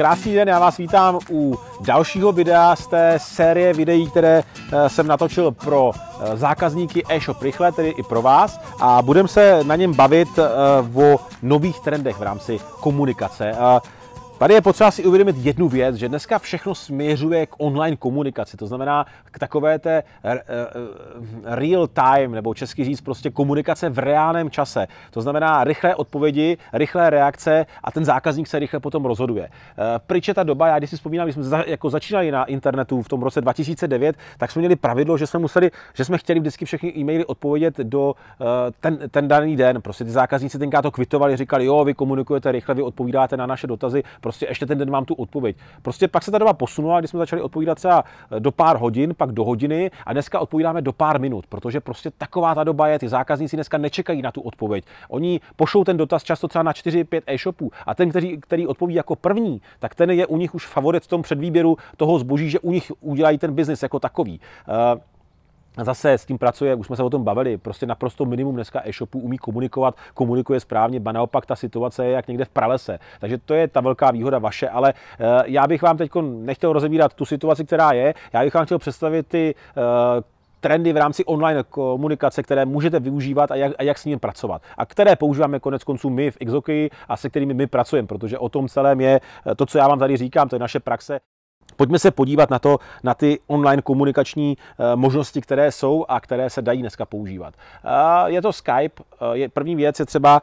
Krásný den, já vás vítám u dalšího videa z té série videí, které eh, jsem natočil pro eh, zákazníky e-shop rychle, tedy i pro vás. A budeme se na něm bavit eh, o nových trendech v rámci komunikace. Tady je potřeba si uvědomit jednu věc, že dneska všechno směřuje k online komunikaci, to znamená k takové té eh, eh, real time, nebo česky říct prostě komunikace v reálném čase. To znamená rychlé odpovědi, rychlé reakce a ten zákazník se rychle potom rozhoduje. Eh, pryč je ta doba, já když si vzpomínám, když jsme za, jako začínali na internetu v tom roce 2009, tak jsme měli pravidlo, že jsme museli, že jsme chtěli vždycky všechny e-maily odpovědět do ten, ten daný den. Prostě ty zákazníci tenkrát to kvitovali, říkali, jo, vy komunikujete rychle, vy odpovídáte na naše dotazy, prostě ještě ten den mám tu odpověď. Prostě pak se ta doba posunula, když jsme začali odpovídat třeba eh, do pár hodin, pak do hodiny a dneska odpovídáme do pár minut, protože prostě taková ta doba je, ty zákazníci dneska nečekají na tu odpověď. Oni pošlou ten dotaz často třeba na 4-5 e-shopů a ten, který, který odpoví jako první, tak ten je u nich už favorit v tom předvýběru toho zboží, že u nich udělají ten biznis jako takový. Uh, Zase s tím pracuje, už jsme se o tom bavili, prostě naprosto minimum dneska e-shopů umí komunikovat, komunikuje správně, ba naopak ta situace je jak někde v pralese. Takže to je ta velká výhoda vaše, ale eh, já bych vám teď nechtěl rozebírat tu situaci, která je, já bych vám chtěl představit ty eh, trendy v rámci online komunikace, které můžete využívat a jak, a jak s nimi pracovat. A které používáme konec konců my v Exoky a se kterými my pracujeme, protože o tom celém je eh, to, co já vám tady říkám, to je naše praxe. Pojďme se podívat na to, na ty online komunikační eh, možnosti, které jsou a které se dají dneska používat. Eh, je to Skype. Eh, je, první věc je třeba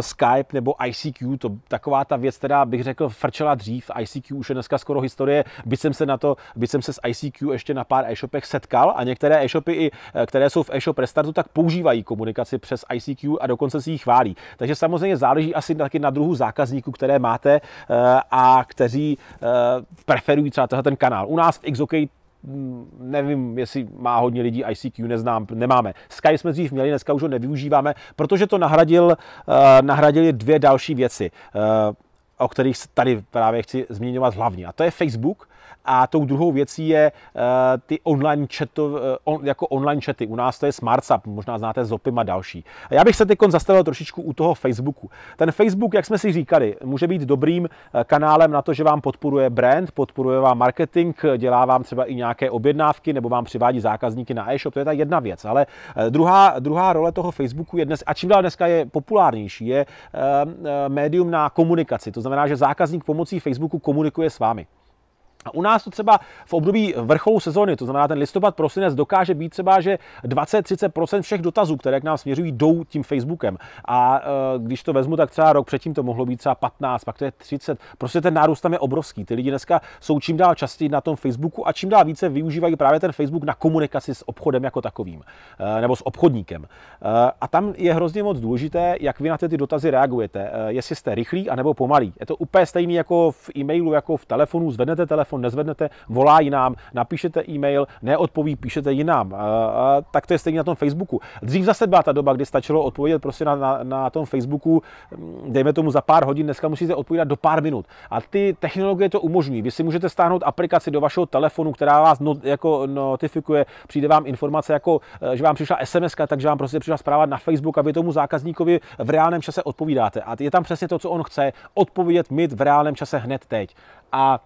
Skype nebo ICQ, to taková ta věc, která bych řekl frčela dřív. ICQ už je dneska skoro historie, byť jsem se na to, byť jsem se s ICQ ještě na pár e-shopech setkal a některé e-shopy, i, které jsou v e-shop restartu, tak používají komunikaci přes ICQ a dokonce si ji chválí. Takže samozřejmě záleží asi taky na druhu zákazníků, které máte a kteří preferují třeba tenhle ten kanál. U nás v Xokej mm, nevím, jestli má hodně lidí ICQ, neznám, nemáme. Sky jsme dřív měli, dneska už ho nevyužíváme, protože to nahradil, eh, nahradili dvě další věci, eh, o kterých tady právě chci zmiňovat hlavně. A to je Facebook a tou druhou věcí je eh, ty online chaty eh, on, jako online chaty. U nás to je SmartSap, možná znáte Zopim a další. já bych se teď zastavil trošičku u toho Facebooku. Ten Facebook, jak jsme si říkali, může být dobrým eh, kanálem na to, že vám podporuje brand, podporuje vám marketing, dělá vám třeba i nějaké objednávky nebo vám přivádí zákazníky na e-shop, to je ta jedna věc. Ale druhá, druhá role toho Facebooku je dnes, a čím dál dneska je populárnější, je médium na komunikaci. To znamená, že zákazník pomocí Facebooku komunikuje s vámi. A u nás to třeba v období vrcholu sezóny, to znamená ten listopad, prosinec, dokáže být třeba, že 20-30% všech dotazů, které k nám směřují, jdou tím Facebookem. A eh, když to vezmu, tak třeba rok předtím to mohlo být třeba 15, pak to je 30. Prostě ten nárůst tam je obrovský. Ty lidi dneska jsou čím dál častěji na tom Facebooku a čím dál více využívají právě ten Facebook na komunikaci s obchodem jako takovým, eh, nebo s obchodníkem. Eh, a tam je hrozně moc důležité, jak vy na ty, ty dotazy reagujete. Jestli jste rychlí anebo pomalí. Je to úplně stejný jako v e-mailu, jako v telefonu. Zvednete telefon telefon nezvednete, volá jinám, napíšete e-mail, neodpoví, píšete jinám. Tak to je stejně na tom Facebooku. Dřív zase byla ta doba, kdy stačilo odpovědět prostě na, na, na tom Facebooku, mm, dejme tomu za pár hodin, dneska musíte odpovídat do pár minut. A ty technologie to umožňují. Vy si můžete stáhnout aplikaci do vašeho telefonu, která vás not, jako notifikuje, přijde vám informace, jako eh, že vám přišla SMS, takže vám prostě přišla zpráva na Facebook a tomu zákazníkovi v reálném čase odpovídáte. A je tam přesně to, co on chce, odpovědět mít v reálném čase hned teď. A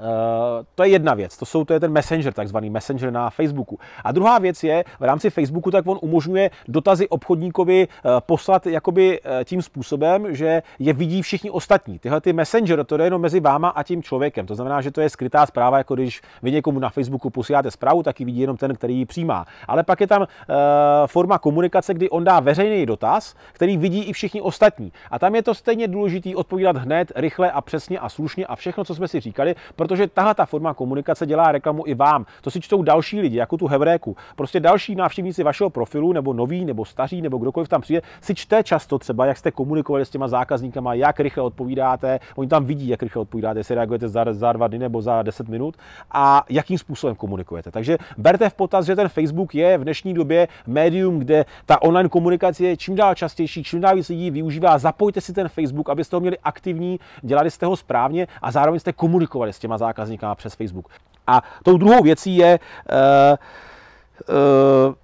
Eh, to je jedna věc, to, jsou, to je ten messenger, takzvaný messenger na Facebooku. A druhá věc je, v rámci Facebooku tak on umožňuje dotazy obchodníkovi eh, poslat jakoby eh, tím způsobem, že je vidí všichni ostatní. Tyhle ty messenger, to je jenom mezi váma a tím člověkem. To znamená, že to je skrytá zpráva, jako když vy někomu na Facebooku posíláte zprávu, tak ji vidí jenom ten, který ji přijímá. Ale pak je tam forma komunikace, kdy on dá veřejný dotaz, který vidí i všichni ostatní. A tam je to stejně důležité odpovídat hned, rychle a přesně a slušně a všechno, co jsme si říkali, protože tahle ta forma komunikace dělá reklamu i vám. To si čtou další lidi, jako tu hebréku. Prostě další návštěvníci vašeho profilu, nebo noví, nebo staří, nebo kdokoliv tam přijde, si čte často třeba, jak jste komunikovali s těma zákazníkama, jak rychle odpovídáte. Oni tam vidí, jak rychle odpovídáte, jestli reagujete za, za dva dny nebo za 10 minut a jakým způsobem komunikujete. Takže berte v potaz, že ten Facebook je v dnešní době médium, kde ta online komunikace je čím dál častější, čím dál víc lidí využívá. Zapojte si ten Facebook, abyste ho měli aktivní, dělali jste ho správně a zároveň jste komunikovali s těma zákazníka přes Facebook. A tou druhou věcí je, uh, uh,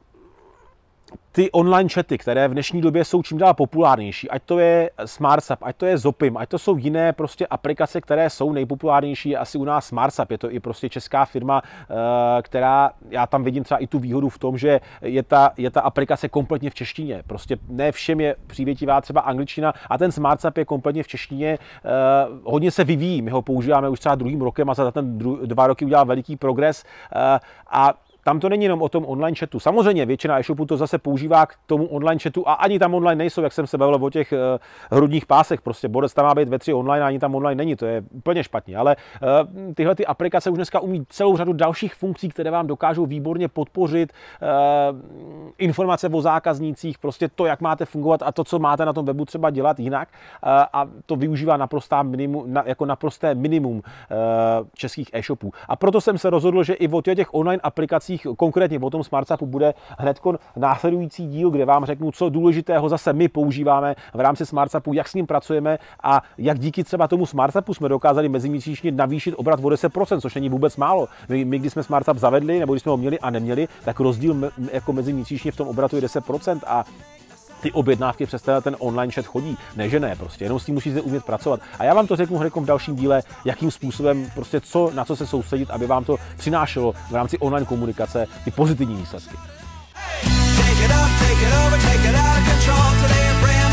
ty online chaty, které v dnešní době jsou čím dál populárnější, ať to je SmartSap, ať to je Zopim, ať to jsou jiné prostě aplikace, které jsou nejpopulárnější, je asi u nás SmartSap, je to i prostě česká firma, eh, která, já tam vidím třeba i tu výhodu v tom, že je ta, je ta aplikace kompletně v češtině, prostě ne všem je přívětivá třeba angličtina a ten SmartSap je kompletně v češtině, eh, hodně se vyvíjí, my ho používáme už třeba druhým rokem a za ten dva roky udělal veliký progres eh, a tam to není jenom o tom online chatu. Samozřejmě většina e-shopů to zase používá k tomu online chatu a ani tam online nejsou, jak jsem se bavil o těch uh, hrudních pásech. Prostě bodec tam má být ve tři online a ani tam online není, to je úplně špatně. Ale uh, tyhle ty aplikace už dneska umí celou řadu dalších funkcí, které vám dokážou výborně podpořit uh, informace o zákaznících, prostě to, jak máte fungovat a to, co máte na tom webu třeba dělat jinak. Uh, a to využívá naprostá minimum, na, jako naprosté minimum uh, českých e-shopů. A proto jsem se rozhodl, že i o těch online aplikací měsících, konkrétně o tom Smart Sapu bude hned následující díl, kde vám řeknu, co důležitého zase my používáme v rámci Smart Sapu, jak s ním pracujeme a jak díky třeba tomu Smart Sapu jsme dokázali meziměsíčně navýšit obrat o 10%, což není vůbec málo. My, my když jsme Smart Sap zavedli, nebo když jsme ho měli a neměli, tak rozdíl jako meziměsíčně v tom obratu je 10% a ty objednávky přes ten online chat chodí. Ne, že ne, prostě jenom s tím musíte umět pracovat. A já vám to řeknu hned v dalším díle, jakým způsobem, prostě co, na co se soustředit, aby vám to přinášelo v rámci online komunikace ty pozitivní výsledky. Take it up, take it over, take it out of control today